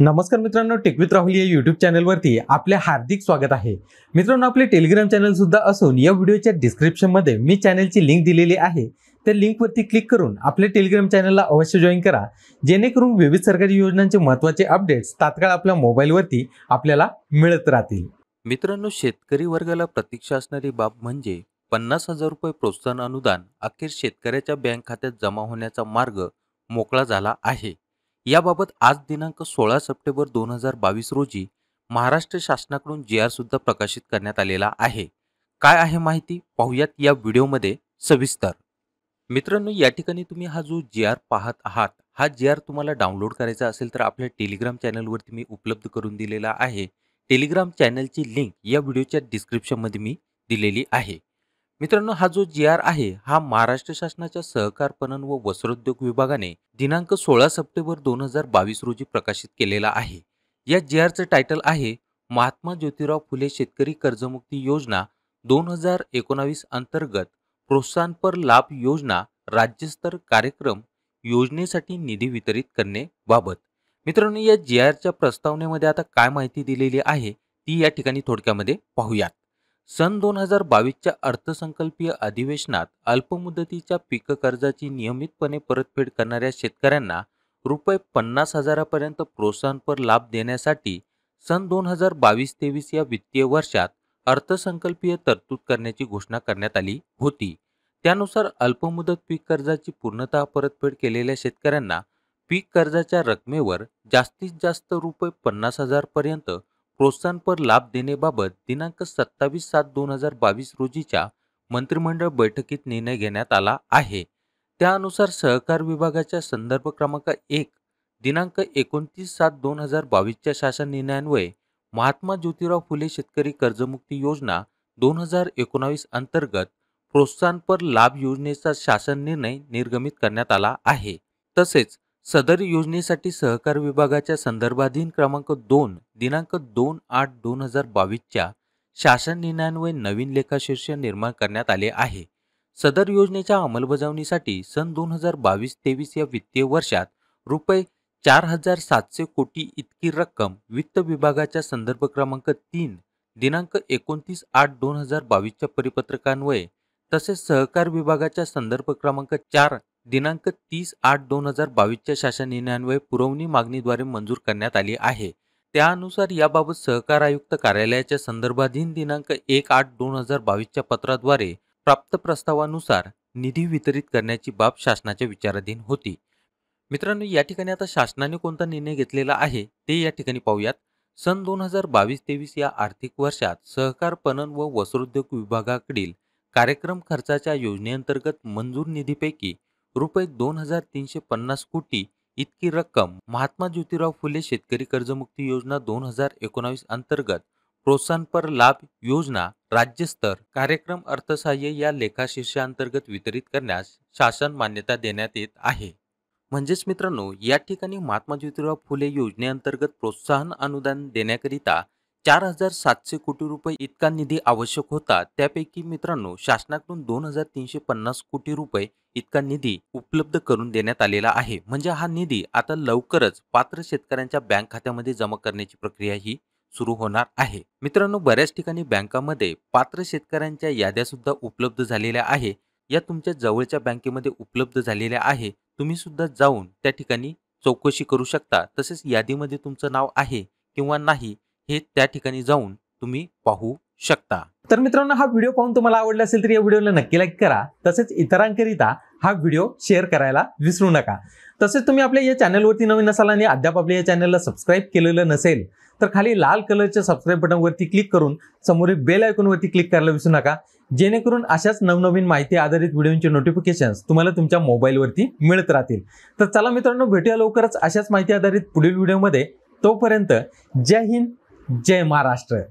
नमस्कार मित्रांनो टेकवित राहुल या युट्यूब चॅनलवरती आपले हार्दिक स्वागत आहे मित्रांनो आपले टेलिग्राम चॅनल सुद्धा असून या व्हिडिओच्या डिस्क्रिप्शनमध्ये मी चॅनलची लिंक दिलेली आहे त्या लिंकवरती क्लिक करून आपल्या टेलिग्राम चॅनलला अवश्य जॉईन करा जेणेकरून विविध सरकारी योजनांचे महत्त्वाचे अपडेट्स तात्काळ आपल्या मोबाईलवरती आपल्याला मिळत राहतील मित्रांनो शेतकरी वर्गाला प्रतीक्षा असणारी बाब म्हणजे पन्नास हजार रुपये प्रोत्साहन अनुदान अखेर शेतकऱ्याच्या बँक खात्यात जमा होण्याचा मार्ग मोकळा झाला आहे याबाबत आज दिनांक सोळा सप्टेंबर दोन हजार बावीस रोजी महाराष्ट्र शासनाकडून जी आर सुद्धा प्रकाशित करण्यात आलेला आहे काय आहे माहिती पाहूयात या व्हिडिओमध्ये सविस्तर मित्रांनो या ठिकाणी तुम्ही हा जो जी आर पाहत आहात हा जी आर तुम्हाला डाउनलोड करायचा असेल तर आपल्या टेलिग्राम चॅनलवरती मी उपलब्ध करून दिलेला आहे टेलिग्राम चॅनलची लिंक या व्हिडिओच्या डिस्क्रिप्शनमध्ये मी दिलेली आहे मित्रांनो हा जो जी आर आहे हा महाराष्ट्र शासनाच्या सहकार पणन व वस्त्रोद्योग विभागाने दिनांक सोळा सप्टेंबर दोन हजार बावीस रोजी प्रकाशित केलेला आहे या जी आरचं टायटल आहे महात्मा ज्योतिराव फुले शेतकरी कर्जमुक्ती योजना दोन हजार एकोणावीस अंतर्गत प्रोत्साहनपर लाभ योजना राज्यस्तर कार्यक्रम योजनेसाठी निधी वितरित बाबत मित्रांनो या जी आरच्या प्रस्तावनेमध्ये आता काय माहिती दिलेली आहे ती या ठिकाणी थोडक्यामध्ये पाहूयात सन दोन हजार बावीसच्या अर्थसंकल्पीय अधिवेशनात अल्पमुदतीच्या पीक कर्जाची नियमितपणे परतफेड करणाऱ्या शेतकऱ्यांना रुपये पन्नास हजारापर्यंत प्रोत्साहनपर लाभ देण्यासाठी सन दोन हजार बावीस तेवीस या वित्तीय वर्षात अर्थसंकल्पीय तरतूद करण्याची घोषणा करण्यात आली होती त्यानुसार अल्पमुदत पीक कर्जाची पूर्णतः परतफेड केलेल्या शेतकऱ्यांना पीक कर्जाच्या रकमेवर जास्तीत जास्त रुपये पन्नास हजारपर्यंत प्रोत्साहनपर लाभ देण्याबाबत दिनांक सत्तावीस सात दोन हजार बावीस रोजीच्या मंत्रिमंडळ बैठकीत निर्णय घेण्यात आला आहे त्यानुसार सहकार विभागाच्या संदर्भ क्रमांक एक दिनांक एकोणतीस सात दोन हजार बावीसच्या शासन निर्णयान्वये महात्मा ज्योतिराव फुले शेतकरी कर्जमुक्ती योजना दोन हजार एकोणावीस अंतर्गत प्रोत्साहनपर लाभ योजनेचा शासन निर्णय निर्गमित करण्यात आला आहे तसेच सदर योजनेसाठी सहकार विभागाच्या संदर्भाधीन क्रमांक दोन दिनांक दोन आठ दोन हजार बावीसच्या शासन निर्णयान्वये नवीन लेखाशीर्ष निर्माण करण्यात आले आहे सदर योजनेच्या अंमलबजावणीसाठी सन दोन हजार बावीस तेवीस या वित्तीय वर्षात रुपये चार हजार सातशे कोटी इतकी रक्कम वित्त विभागाच्या संदर्भ क्रमांक तीन दिनांक एकोणतीस आठ दोन हजार बावीसच्या परिपत्रकान्वये तसेच सहकार विभागाच्या संदर्भ क्रमांक चार दिनांक तीस आठ दोन हजार बावीसच्या शासन निर्णयान्वये पुरवणी मागणीद्वारे मंजूर करण्यात आली आहे त्यानुसार याबाबत सहकार आयुक्त कार्यालयाच्या संदर्भाधीन दिनांक एक आठ दोन हजार बावीसच्या पत्राद्वारे प्राप्त प्रस्तावानुसार निधी वितरित करण्याची बाब शासनाच्या विचाराधीन होती मित्रांनो या ठिकाणी आता शासनाने कोणता निर्णय घेतलेला आहे ते या ठिकाणी पाहूयात सन दोन हजार बावीस तेवीस या आर्थिक वर्षात सहकार पणन व वस्त्रोद्योग विभागाकडील कार्यक्रम खर्चाच्या योजनेअंतर्गत मंजूर निधीपैकी रुपये दोन हजार तीनशे पन्नास कोटी इतकी रक्कम महात्मा ज्योतिराव फुले शेतकरी कर्जमुक्ती योजना दोन हजार एकोणावीस अंतर्गत प्रोत्साहनपर लाभ योजना राज्यस्तर कार्यक्रम अर्थसहाय्य या लेखाशीर्षाअंतर्गत वितरित करण्यास शासन मान्यता देण्यात येत आहे म्हणजेच मित्रांनो या ठिकाणी महात्मा ज्योतिराव फुले योजनेअंतर्गत प्रोत्साहन अनुदान देण्याकरिता चार हजार सातशे कोटी रुपये इतका निधी आवश्यक होता त्यापैकी मित्रांनो शासनाकडून दोन हजार तीनशे पन्नास कोटी रुपये इतका निधी उपलब्ध करून देण्यात आलेला आहे म्हणजे हा निधी आता लवकरच पात्र शेतकऱ्यांच्या बँक खात्यामध्ये जमा करण्याची प्रक्रिया ही सुरू होणार आहे मित्रांनो बऱ्याच ठिकाणी बँकामध्ये पात्र शेतकऱ्यांच्या याद्या सुद्धा उपलब्ध झालेल्या आहे या तुमच्या जवळच्या बँकेमध्ये उपलब्ध झालेल्या आहे तुम्ही सुद्धा जाऊन त्या ठिकाणी चौकशी करू शकता तसेच यादीमध्ये तुमचं नाव आहे किंवा नाही हे त्या ठिकाणी जाऊन तुम्ही पाहू शकता तर मित्रांनो हा व्हिडिओ पाहून तुम्हाला आवडला असेल तर या व्हिडिओला नक्की लाईक करा तसेच इतरांकरिता हा व्हिडिओ शेअर करायला विसरू नका तसेच तुम्ही आपल्या या चॅनलवरती नवीन असाल आणि अद्याप आपल्या या चॅनलला सबस्क्राईब केलेलं नसेल तर खाली लाल कलरच्या सबस्क्राईब बटनवरती क्लिक करून समोरील बेल आयकॉनवरती क्लिक करायला विसरू नका जेणेकरून अशाच नवनवीन माहिती आधारित व्हिडिओचे नोटिफिकेशन तुम्हाला तुमच्या मोबाईलवरती मिळत राहतील तर चला मित्रांनो भेटूया लवकरच अशाच माहिती आधारित पुढील व्हिडिओमध्ये तोपर्यंत जय हिंद जय महाराष्ट्र